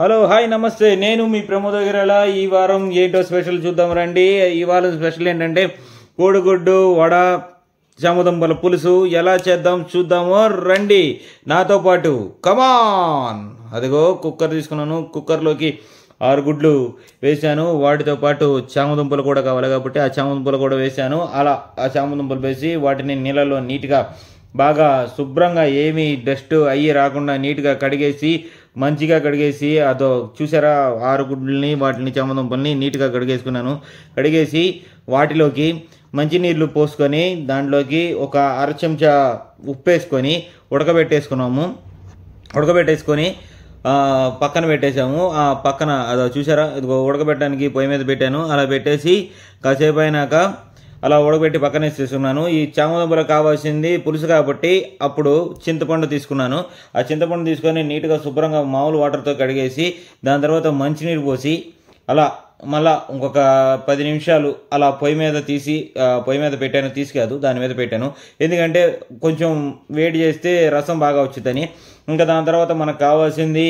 hello hi నమస్తే నేను మీ ప్రమోద గిరాల ఈ వారం ఏంటో స్పెషల్ చూద్దాం రండి ఈ వారం స్పెషల్ ఏంటంటే కోడిగుడ్డు వడ చామదంబల పులుసు ఎలా చేద్దాం చూద్దామో రండి నాతో పాటు కమాన్ అదిగో కుక్కర్ తీసుకున్నాను కుక్కర్లోకి ఆరు గుడ్లు వేశాను వాటితో పాటు చామదుంపలు కూడా కావాలి కాబట్టి ఆ చామదుంపలు కూడా వేశాను అలా ఆ చామదుంపలు వేసి వాటిని నీళ్ళలో నీట్గా బాగా శుభ్రంగా ఏమీ డస్ట్ అయ్యి రాకుండా నీట్గా కడిగేసి మంచిగా కడిగేసి అదో చూసారా ఆరు గుడ్లని వాటిని చమదుంపల్ని నీట్గా కడిగేసుకున్నాను కడిగేసి వాటిలోకి మంచినీళ్ళు పోసుకొని దాంట్లోకి ఒక అర చెంచా ఉప్పు వేసుకొని ఉడకబెట్టేసుకున్నాము ఉడకబెట్టేసుకొని పక్కన పెట్టేసాము ఆ పక్కన అదో చూసారా ఇదిగో ఉడకబెట్టడానికి పొయ్యి మీద పెట్టాను అలా పెట్టేసి కాసేపు అయినాక అలా ఉడకబెట్టి పక్కనే చేసుకున్నాను ఈ చామదుంపలు కావాల్సింది పులుసు కాబట్టి అప్పుడు చింతపండు తీసుకున్నాను ఆ చింతపండు తీసుకొని నీట్గా శుభ్రంగా మామూలు వాటర్తో కడిగేసి దాని తర్వాత మంచినీరు పోసి అలా మళ్ళా ఇంకొక పది నిమిషాలు అలా పొయ్యి మీద తీసి పొయ్యి మీద పెట్టాను తీసి దాని మీద పెట్టాను ఎందుకంటే కొంచెం వేడి చేస్తే రసం బాగా వచ్చిందని ఇంకా దాని తర్వాత మనకు కావాల్సింది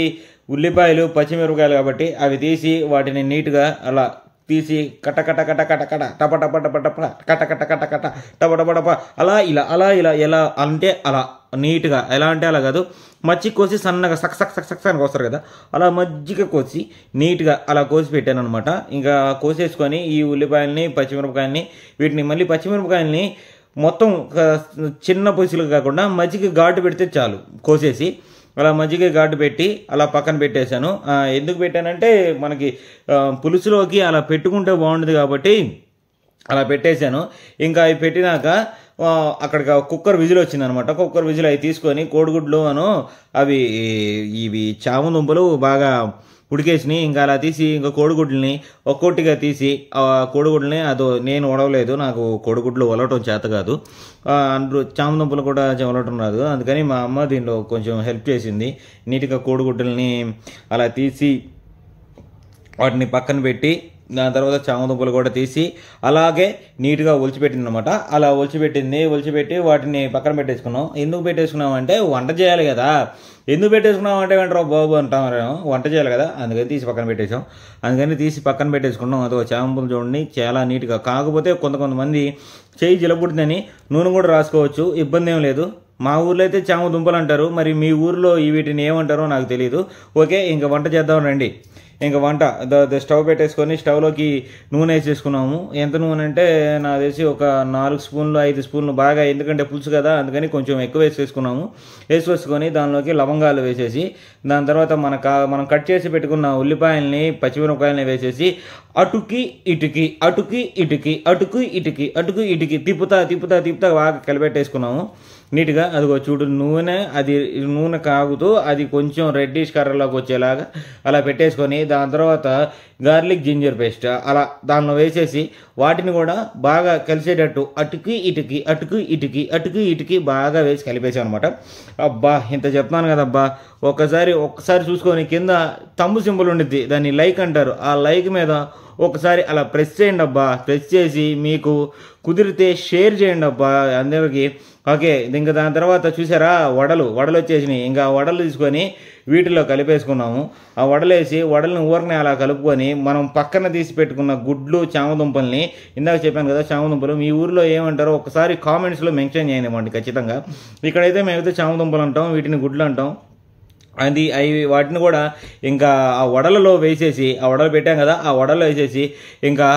ఉల్లిపాయలు పచ్చిమిరపకాయలు కాబట్టి అవి తీసి వాటిని నీట్గా అలా తీసి కట కట కట కట కట టప టప టప టప కట కట కట కట టప టప టప అలా ఇలా అలా ఇలా ఎలా అంటే అలా నీట్గా ఎలా అంటే అలా కాదు మచ్చి కోసి సన్నగా సక్ సక్ సక్ సక్ అని కోస్తారు కదా అలా మజ్జిగ కోసి నీట్గా అలా కోసి పెట్టాను అనమాట ఇంకా కోసేసుకొని ఈ ఉల్లిపాయలని పచ్చిమిరపకాయలని వీటిని మళ్ళీ పచ్చిమిరపకాయలని మొత్తం చిన్న పొసులు కాకుండా మజ్జిగ ఘాటు పెడితే చాలు కోసేసి అలా మజ్జిగ ఘాటు పెట్టి అలా పక్కన పెట్టేశాను ఎందుకు పెట్టానంటే మనకి పులుసులోకి అలా పెట్టుకుంటే బాగుంటుంది కాబట్టి అలా పెట్టేశాను ఇంకా అవి పెట్టినాక అక్కడికి కుక్కర్ విజిల్ అనమాట కుక్కర్ విజిల్ అవి తీసుకొని కోడిగుడ్లు అను అవి ఇవి చామ దుంపలు బాగా ఉడికేసిని ఇంకా అలా తీసి ఇంకా కోడిగుడ్లని ఒక్కొట్టిగా తీసి ఆ కోడిగుడ్లని అదో నేను ఉడవలేదు నాకు కోడిగుడ్లు ఒలవటం చేత కాదు అందరు చామదుంపలు కూడా ఒలవటం రాదు అందుకని మా అమ్మ దీనిలో కొంచెం హెల్ప్ చేసింది నీట్గా కోడిగుడ్లని అలా తీసి వాటిని పక్కన పెట్టి దాని తర్వాత చామదుంపలు కూడా తీసి అలాగే నీట్గా ఒలిచిపెట్టింది అనమాట అలా ఒలిచిపెట్టింది ఒలిచిపెట్టి వాటిని పక్కన పెట్టేసుకున్నాం ఎందుకు పెట్టేసుకున్నామంటే వంట చేయాలి కదా ఎందుకు పెట్టేసుకున్నాం అంటే వెంటరా బాబు అంటాం వంట చేయాలి కదా అందుకని తీసి పక్కన పెట్టేసాం అందుకని తీసి పక్కన పెట్టేసుకున్నాం అదొక చామంపులు చూడండి చాలా నీట్గా కాకపోతే కొంత కొంతమంది చేయి జిలబుడుతుందని నూనె కూడా రాసుకోవచ్చు ఇబ్బంది ఏం లేదు మా ఊర్లో అయితే చామ దుంపలు అంటారు మరి మీ ఊర్లో వీటిని ఏమంటారో నాకు తెలియదు ఓకే ఇంకా వంట చేద్దాం రండి ఇంకా వంట స్టవ్ పెట్టేసుకొని స్టవ్లోకి నూనె వేసేసుకున్నాము ఎంత నూనె అంటే నా తెలిసి ఒక నాలుగు స్పూన్లు ఐదు స్పూన్లు బాగా ఎందుకంటే పులుసు కదా అందుకని కొంచెం ఎక్కువ వేసేసుకున్నాము వేసుకొని దానిలోకి లవంగాలు వేసేసి దాని తర్వాత మన కా మనం కట్ చేసి పెట్టుకున్న ఉల్లిపాయల్ని పచ్చిమిరపకాయలని వేసేసి అటుకి ఇటుకి అటుకి ఇటుకి అటుకు ఇటుకి అటుకు ఇటుకి తిప్పుతా తిప్పుతా తిప్పుతా బాగా కలిపెట్టేసుకున్నాము నీట్గా అదిగో చూడు నూనె అది నూనె కాగుతూ అది కొంచెం రెడ్డిష్ కర్రలోకి వచ్చేలాగా అలా పెట్టేసుకొని దాని తర్వాత గార్లిక్ జింజర్ పేస్ట్ అలా దానిలో వేసేసి వాటిని కూడా బాగా కలిసేటట్టు అటుకి ఇటుకి అటుకు ఇటుకి అటుకు ఇటుకి బాగా వేసి కలిపేసాం అనమాట అబ్బా ఇంత చెప్తున్నాను కదబ్బా ఒక్కసారి ఒక్కసారి చూసుకొని కింద తమ్ము సింబుల్ ఉండిద్ది దాన్ని లైక్ అంటారు ఆ లైక్ మీద ఒకసారి అలా ప్రెస్ చేయండి అబ్బా ప్రెస్ చేసి మీకు కుదిరితే షేర్ చేయండి అబ్బా అందరికీ ఓకే ఇంకా దాని తర్వాత చూసారా వడలు వడలు వచ్చేసినాయి ఇంకా వడలు తీసుకొని వీటిలో కలిపేసుకున్నాము ఆ వడలేసి వడలను ఊరకనే అలా కలుపుకొని మనం పక్కన తీసి పెట్టుకున్న గుడ్లు చామదుంపల్ని ఇందాక చెప్పాను కదా చామదుంపలు మీ ఊరిలో ఏమంటారో ఒకసారి కామెంట్స్లో మెన్షన్ చేయండి ఖచ్చితంగా ఇక్కడైతే మేమైతే చామదుంపలు అంటాం వీటిని గుడ్లు అంటాం అది అవి వాటిని కూడా ఇంకా ఆ వడలలో వేసేసి ఆ వడలు పెట్టాం కదా ఆ వడలో వేసేసి ఇంకా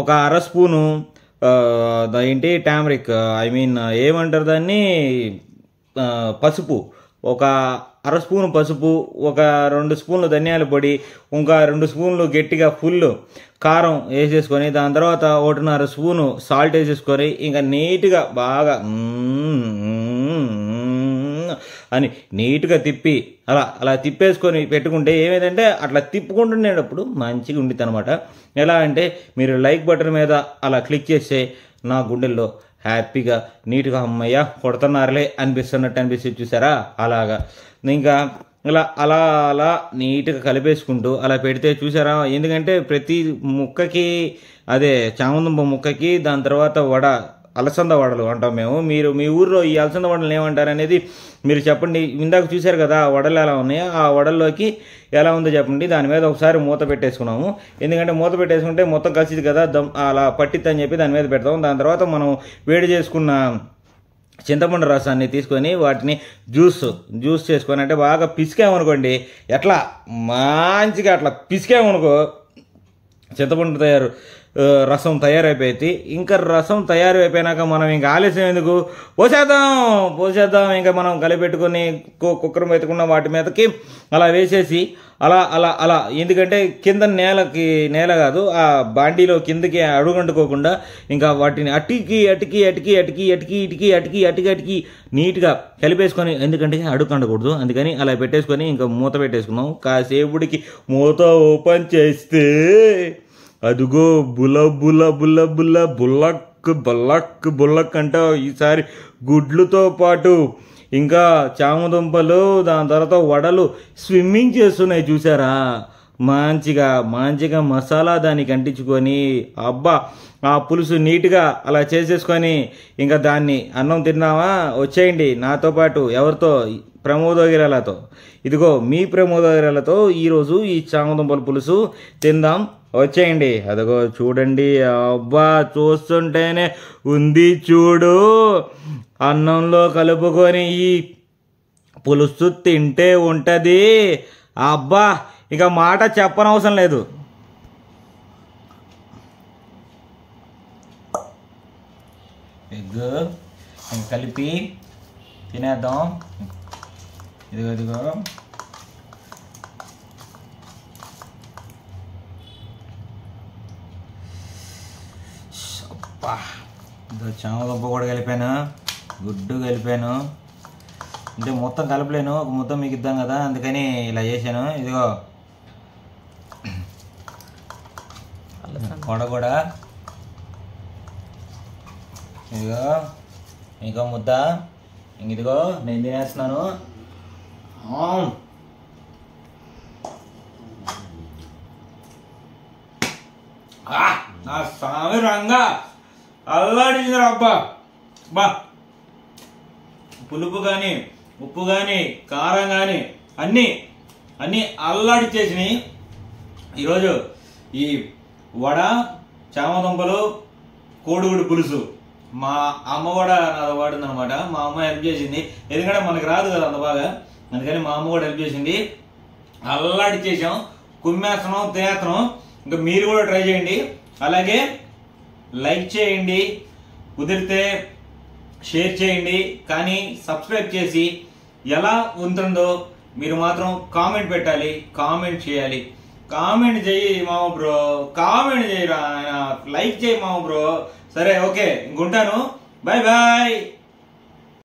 ఒక అర స్పూను ఏంటి టామరిక్ ఐ మీన్ ఏమంటారు దాన్ని పసుపు ఒక అర స్పూన్ పసుపు ఒక రెండు స్పూన్లు ధనియాల పొడి ఇంకా రెండు స్పూన్లు గట్టిగా ఫుల్ కారం వేసేసుకొని దాని తర్వాత ఒకటిన్నర స్పూను సాల్ట్ వేసేసుకొని ఇంకా నీట్గా బాగా అని నీట్గా తిప్పి అలా అలా తిప్పేసుకొని పెట్టుకుంటే ఏమైందంటే అట్లా ఉండేటప్పుడు మంచిగా ఉండిద్ది అనమాట ఎలా అంటే మీరు లైక్ బటన్ మీద అలా క్లిక్ చేస్తే నా గుండెల్లో హ్యాపీగా నీట్గా అమ్మయ్య కొడుతున్నారులే అనిపిస్తున్నట్టు అనిపిస్తే చూసారా అలాగా ఇంకా ఇలా అలా అలా నీట్గా కలిపేసుకుంటూ అలా పెడితే చూసారా ఎందుకంటే ప్రతి ముక్కకి అదే చామందుంప ముక్కకి దాని తర్వాత వడ అలసంద వడలు అంటాం మేము మీరు మీ ఊర్లో ఈ అలసంద వడలు ఏమంటారు అనేది మీరు చెప్పండి ఇందాక చూశారు కదా ఆ వడలు ఎలా ఉన్నాయో ఆ వడల్లోకి ఎలా ఉందో చెప్పండి దాని మీద ఒకసారి మూత పెట్టేసుకున్నాము ఎందుకంటే మూత పెట్టేసుకుంటే మొత్తం కలిసింది కదా దమ్ అలా పట్టిద్ది అని చెప్పి దాని మీద పెడతాము దాని తర్వాత మనం వేడి చేసుకున్న చింతపండు రసాన్ని తీసుకొని వాటిని జ్యూస్ జ్యూస్ చేసుకొని అంటే బాగా పిసికామనుకోండి ఎట్లా మంచిగా అట్లా పిసికామనుకో చింతపండు తయారు రసం తయారైపోయి ఇంకా రసం తయారైపోయినాక మనం ఇంకా ఆలస్యం ఎందుకు పోసేద్దాం పోసేద్దాం ఇంకా మనం కలిపెట్టుకుని కుక్కర్ పెట్టుకున్న వాటి మీదకి అలా వేసేసి అలా అలా అలా ఎందుకంటే కింద నేలకి నేల కాదు ఆ బాండీలో కిందకి అడుగంటుకోకుండా ఇంకా వాటిని అటికి అటికి అటికి అటికి అటికి ఇటికి అటికి అటికి అటికి నీట్గా కలిపేసుకొని ఎందుకంటే అడుగండకూడదు అందుకని అలా పెట్టేసుకొని ఇంకా మూత పెట్టేసుకున్నాం కాసేపుడికి మూత ఓపెన్ చేస్తే అదిగో బుల బుల బుల బుల బుల్లక్ బుల్లక్ బుల్లక్ అంట ఈసారి గుడ్లతో పాటు ఇంకా చామదుంపలు దాని తర్వాత వడలు స్విమ్మింగ్ చేస్తున్నాయి చూసారా మంచిగా మంచిగా మసాలా దానికి అంటించుకొని అబ్బా ఆ పులుసు నీట్గా అలా చేసేసుకొని ఇంకా దాన్ని అన్నం తిన్నావా వచ్చేయండి నాతో పాటు ఎవరితో ప్రమోదోగిరాలతో ఇదిగో మీ ప్రమోదోగిరాలతో ఈరోజు ఈ చామదుంపల పులుసు తిందాం వచ్చేయండి అదిగో చూడండి అబ్బా చూస్తుంటేనే ఉంది చూడు అన్నంలో కలుపుకొని ఈ పులుసు తింటే ఉంటుంది అబ్బా ఇక మాట చెప్పనవసరం లేదు కలిపి తినేద్దాం ఇదిగో ఇదిగో అబ్బా ఇదో చామదుంప కూడా కలిపాను గుడ్డు కలిపాను అంటే మొత్తం కలపలేను ఒక మొత్తం మీకు ఇద్దాం కదా అందుకని ఇలా చేశాను ఇదిగో కొడ కూడా ఇదిగో ఇంకో ముద్ద ఇంక ఇదిగో నేను తినేస్తున్నాను నా స్వామి రంగా అల్లాడింది అబ్బా బా పులుపు కానీ ఉప్పు కానీ కారం కానీ అన్నీ అన్నీ అల్లాడి చేసినాయి ఈరోజు ఈ వడ చామదుంపలు కోడిగుడు పులుసు మా అమ్మ వడ నాది వాడింది అనమాట మా అమ్మ హెల్ప్ చేసింది ఎందుకంటే మనకు రాదు కదా అంత బాగా అందుకని మా అమ్మ కూడా హెల్ప్ చేసింది అల్లాడి చేసాం కుమ్మేస్తున్నాం తినేస్తున్నాం ఇంకా మీరు కూడా ట్రై చేయండి అలాగే లైక్ చేయండి కుదిరితే షేర్ చేయండి కానీ సబ్స్క్రైబ్ చేసి ఎలా ఉంటుందో మీరు మాత్రం కామెంట్ పెట్టాలి కామెంట్ చేయాలి కామెంట్ చేయి మామ బ్రో కామెంట్ చేయరా లైక్ చేయి మామ బ్రో సరే ఓకే ఇంకుంటాను బాయ్ బాయ్